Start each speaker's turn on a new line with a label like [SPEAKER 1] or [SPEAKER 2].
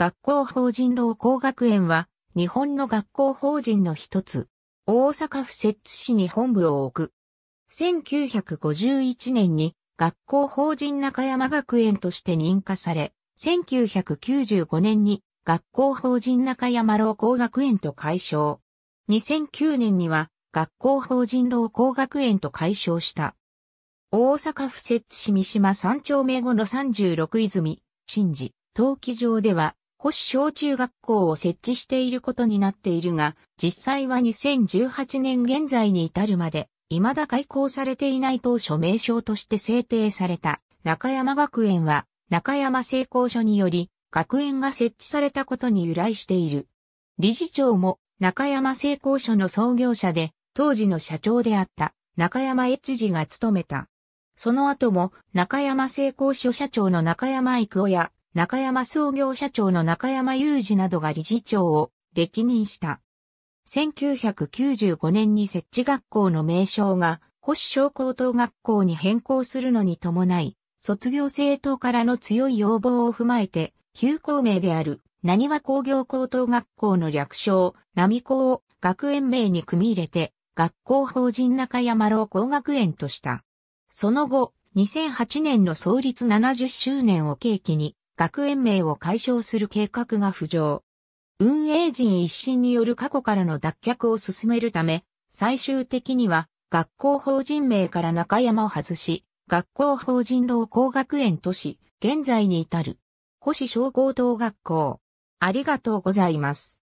[SPEAKER 1] 学校法人老工学園は、日本の学
[SPEAKER 2] 校法人の一つ、大阪府摂津市に本部を置く。1951年に学校法人中山学園として認可され、1995年に学校法人中山老工学園と解消。2009年には学校法人老工学園と解消した。大阪府摂津市三島三丁目後の36泉、新寺、陶器場では星小中学校を設置していることになっているが、実際は2018年現在に至るまで、未だ開校されていない当初名称として制定された中山学園は、中山成功所により、学園が設置されたことに由来している。理事長も中山成功所の創業者で、当時の社長であった中山越次が務めた。その後も中山成功所社長の中山育夫や中山創業社長の中山雄二などが理事長を歴任した。1995年に設置学校の名称が、星小高等学校に変更するのに伴い、卒業生等からの強い要望を踏まえて、休校名である、何は工業高等学校の略称、並子を学園名に組み入れて、学校法人中山老工学園とした。その後、2008年の創立70周年を契機に、学園名を解消する計画が浮上。運営陣一新による過去からの脱却を進めるため、最終的には学校法人名から中山を外し、学校法人老工学園都市、現在に至る。
[SPEAKER 1] 星商合同学校。ありがとうございます。